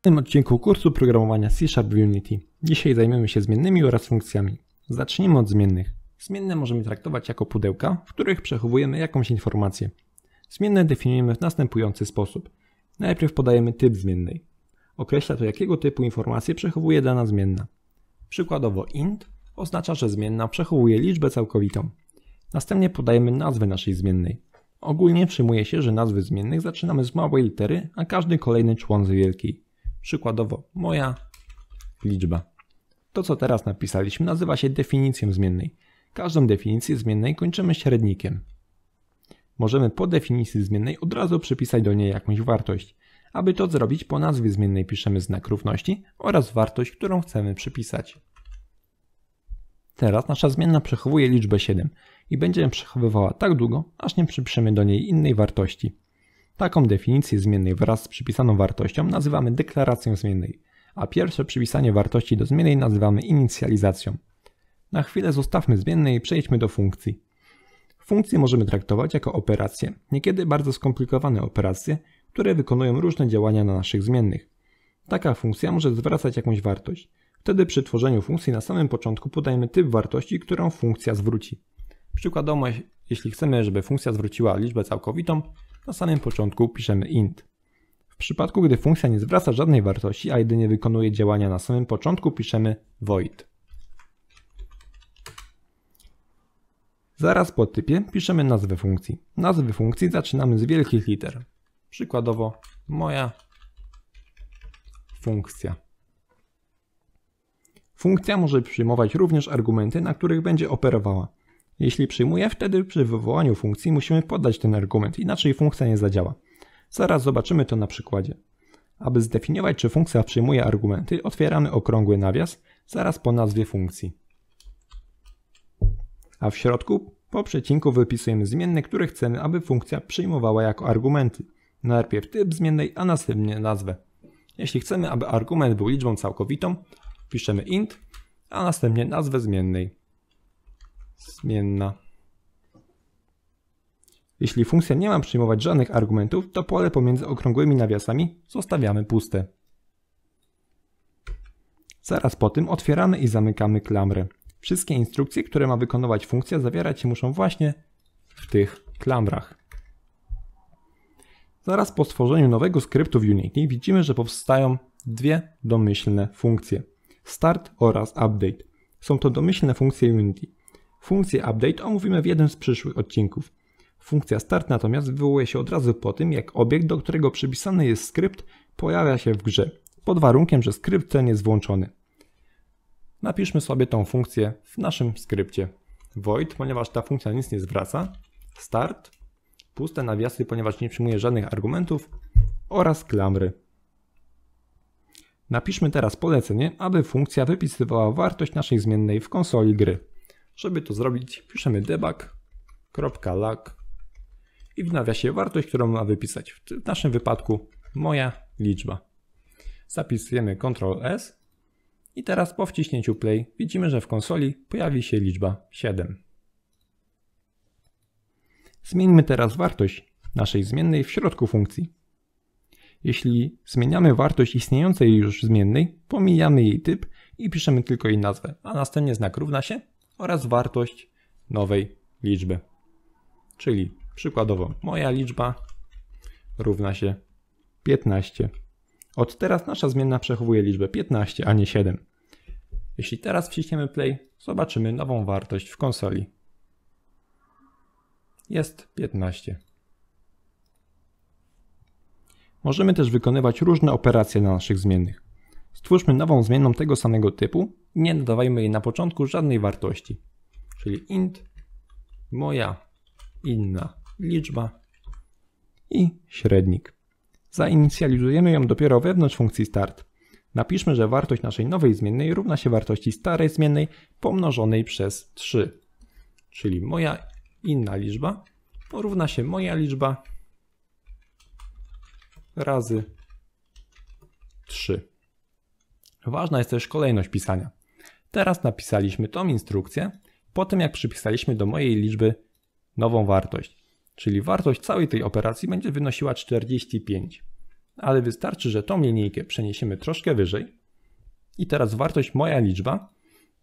W tym odcinku kursu programowania C Sharp w Unity. Dzisiaj zajmiemy się zmiennymi oraz funkcjami. Zacznijmy od zmiennych. Zmienne możemy traktować jako pudełka, w których przechowujemy jakąś informację. Zmienne definiujemy w następujący sposób. Najpierw podajemy typ zmiennej. Określa to jakiego typu informacje przechowuje dana zmienna. Przykładowo int oznacza, że zmienna przechowuje liczbę całkowitą. Następnie podajemy nazwę naszej zmiennej. Ogólnie przyjmuje się, że nazwy zmiennych zaczynamy z małej litery, a każdy kolejny człon z wielkiej. Przykładowo moja liczba. To, co teraz napisaliśmy, nazywa się definicją zmiennej. Każdą definicję zmiennej kończymy średnikiem. Możemy po definicji zmiennej od razu przypisać do niej jakąś wartość. Aby to zrobić, po nazwie zmiennej piszemy znak równości oraz wartość, którą chcemy przypisać. Teraz nasza zmienna przechowuje liczbę 7 i będzie ją przechowywała tak długo, aż nie przypiszemy do niej innej wartości. Taką definicję zmiennej wraz z przypisaną wartością nazywamy deklaracją zmiennej, a pierwsze przypisanie wartości do zmiennej nazywamy inicjalizacją. Na chwilę zostawmy zmienne i przejdźmy do funkcji. Funkcje możemy traktować jako operacje, niekiedy bardzo skomplikowane operacje, które wykonują różne działania na naszych zmiennych. Taka funkcja może zwracać jakąś wartość. Wtedy przy tworzeniu funkcji na samym początku podajemy typ wartości, którą funkcja zwróci. Przykładowo, jeśli chcemy, żeby funkcja zwróciła liczbę całkowitą, na samym początku piszemy int. W przypadku, gdy funkcja nie zwraca żadnej wartości, a jedynie wykonuje działania na samym początku, piszemy void. Zaraz po typie piszemy nazwę funkcji. Nazwy funkcji zaczynamy z wielkich liter. Przykładowo moja funkcja. Funkcja może przyjmować również argumenty, na których będzie operowała. Jeśli przyjmuje, wtedy przy wywołaniu funkcji musimy podać ten argument, inaczej funkcja nie zadziała. Zaraz zobaczymy to na przykładzie. Aby zdefiniować, czy funkcja przyjmuje argumenty, otwieramy okrągły nawias zaraz po nazwie funkcji. A w środku po przecinku wypisujemy zmienne, które chcemy, aby funkcja przyjmowała jako argumenty. Najpierw typ zmiennej, a następnie nazwę. Jeśli chcemy, aby argument był liczbą całkowitą, piszemy int, a następnie nazwę zmiennej zmienna. Jeśli funkcja nie ma przyjmować żadnych argumentów, to pole pomiędzy okrągłymi nawiasami zostawiamy puste. Zaraz po tym otwieramy i zamykamy klamrę. Wszystkie instrukcje, które ma wykonywać funkcja, zawierać się muszą właśnie w tych klamrach. Zaraz po stworzeniu nowego skryptu w Unity widzimy, że powstają dwie domyślne funkcje. Start oraz update. Są to domyślne funkcje Unity. Funkcję update omówimy w jednym z przyszłych odcinków. Funkcja start natomiast wywołuje się od razu po tym, jak obiekt, do którego przypisany jest skrypt, pojawia się w grze, pod warunkiem, że skrypt ten jest włączony. Napiszmy sobie tą funkcję w naszym skrypcie. Void, ponieważ ta funkcja nic nie zwraca, start, puste nawiasy, ponieważ nie przyjmuje żadnych argumentów oraz klamry. Napiszmy teraz polecenie, aby funkcja wypisywała wartość naszej zmiennej w konsoli gry. Żeby to zrobić, piszemy debug.lag i w nawiasie wartość, którą ma wypisać. W naszym wypadku moja liczba. Zapisujemy Ctrl S i teraz po wciśnięciu play widzimy, że w konsoli pojawi się liczba 7. Zmieńmy teraz wartość naszej zmiennej w środku funkcji. Jeśli zmieniamy wartość istniejącej już zmiennej, pomijamy jej typ i piszemy tylko jej nazwę, a następnie znak równa się oraz wartość nowej liczby. Czyli przykładowo moja liczba równa się 15. Od teraz nasza zmienna przechowuje liczbę 15, a nie 7. Jeśli teraz wciśniemy play, zobaczymy nową wartość w konsoli. Jest 15. Możemy też wykonywać różne operacje na naszych zmiennych. Stwórzmy nową zmienną tego samego typu nie nadawajmy jej na początku żadnej wartości. Czyli int moja inna liczba i średnik. Zainicjalizujemy ją dopiero wewnątrz funkcji start. Napiszmy, że wartość naszej nowej zmiennej równa się wartości starej zmiennej pomnożonej przez 3. Czyli moja inna liczba porówna się moja liczba razy 3. Ważna jest też kolejność pisania. Teraz napisaliśmy tą instrukcję po tym, jak przypisaliśmy do mojej liczby nową wartość. Czyli wartość całej tej operacji będzie wynosiła 45. Ale wystarczy, że tą linijkę przeniesiemy troszkę wyżej i teraz wartość moja liczba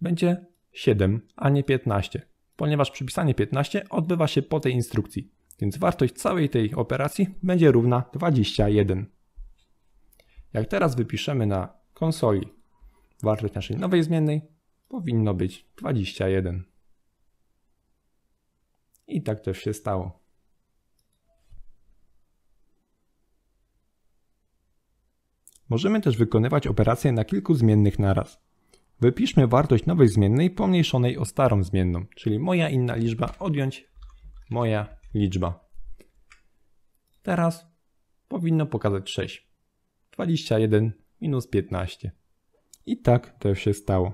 będzie 7, a nie 15, ponieważ przypisanie 15 odbywa się po tej instrukcji, więc wartość całej tej operacji będzie równa 21. Jak teraz wypiszemy na konsoli. Wartość naszej nowej zmiennej powinno być 21. I tak też się stało. Możemy też wykonywać operacje na kilku zmiennych naraz. Wypiszmy wartość nowej zmiennej pomniejszonej o starą zmienną, czyli moja inna liczba odjąć moja liczba. Teraz powinno pokazać 6. 21 minus 15. I tak to się stało.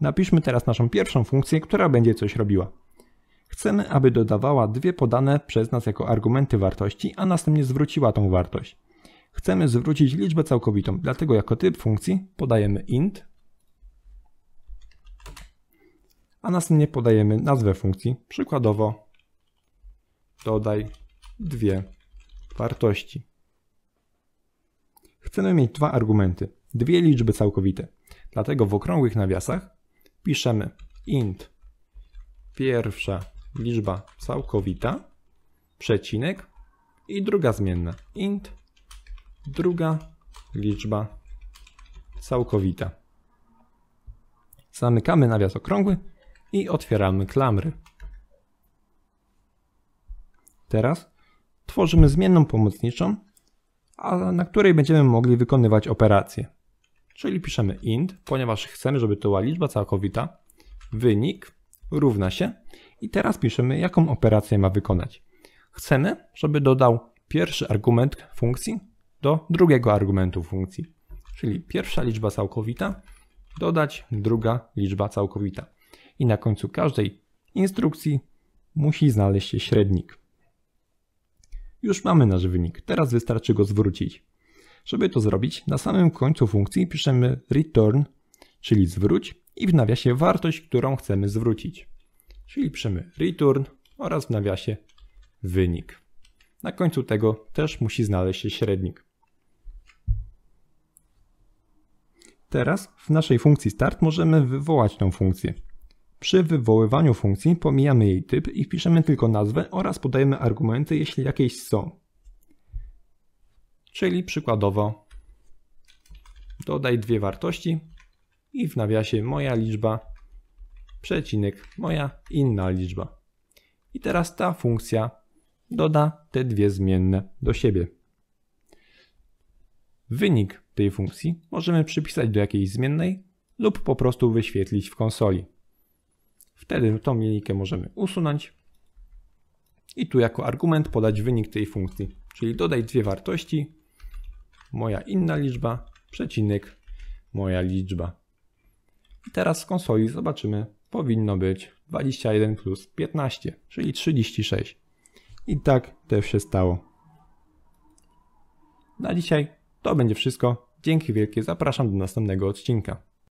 Napiszmy teraz naszą pierwszą funkcję, która będzie coś robiła. Chcemy, aby dodawała dwie podane przez nas jako argumenty wartości, a następnie zwróciła tą wartość. Chcemy zwrócić liczbę całkowitą, dlatego jako typ funkcji podajemy int, a następnie podajemy nazwę funkcji, przykładowo dodaj dwie wartości chcemy mieć dwa argumenty, dwie liczby całkowite. Dlatego w okrągłych nawiasach piszemy int pierwsza liczba całkowita, przecinek i druga zmienna int druga liczba całkowita. Zamykamy nawias okrągły i otwieramy klamry. Teraz tworzymy zmienną pomocniczą a na której będziemy mogli wykonywać operacje. Czyli piszemy int, ponieważ chcemy, żeby to była liczba całkowita, wynik równa się i teraz piszemy, jaką operację ma wykonać. Chcemy, żeby dodał pierwszy argument funkcji do drugiego argumentu funkcji, czyli pierwsza liczba całkowita dodać druga liczba całkowita. I na końcu każdej instrukcji musi znaleźć się średnik. Już mamy nasz wynik, teraz wystarczy go zwrócić. Żeby to zrobić, na samym końcu funkcji piszemy return, czyli zwróć i w nawiasie wartość, którą chcemy zwrócić. Czyli piszemy return oraz w nawiasie wynik. Na końcu tego też musi znaleźć się średnik. Teraz w naszej funkcji start możemy wywołać tą funkcję. Przy wywoływaniu funkcji pomijamy jej typ i piszemy tylko nazwę oraz podajemy argumenty, jeśli jakieś są. Czyli przykładowo dodaj dwie wartości i w nawiasie moja liczba, przecinek moja inna liczba. I teraz ta funkcja doda te dwie zmienne do siebie. Wynik tej funkcji możemy przypisać do jakiejś zmiennej lub po prostu wyświetlić w konsoli. Wtedy tą linijkę możemy usunąć i tu jako argument podać wynik tej funkcji, czyli dodaj dwie wartości, moja inna liczba, przecinek, moja liczba. I teraz z konsoli zobaczymy, powinno być 21 plus 15, czyli 36. I tak też się stało. Na dzisiaj to będzie wszystko. Dzięki wielkie, zapraszam do następnego odcinka.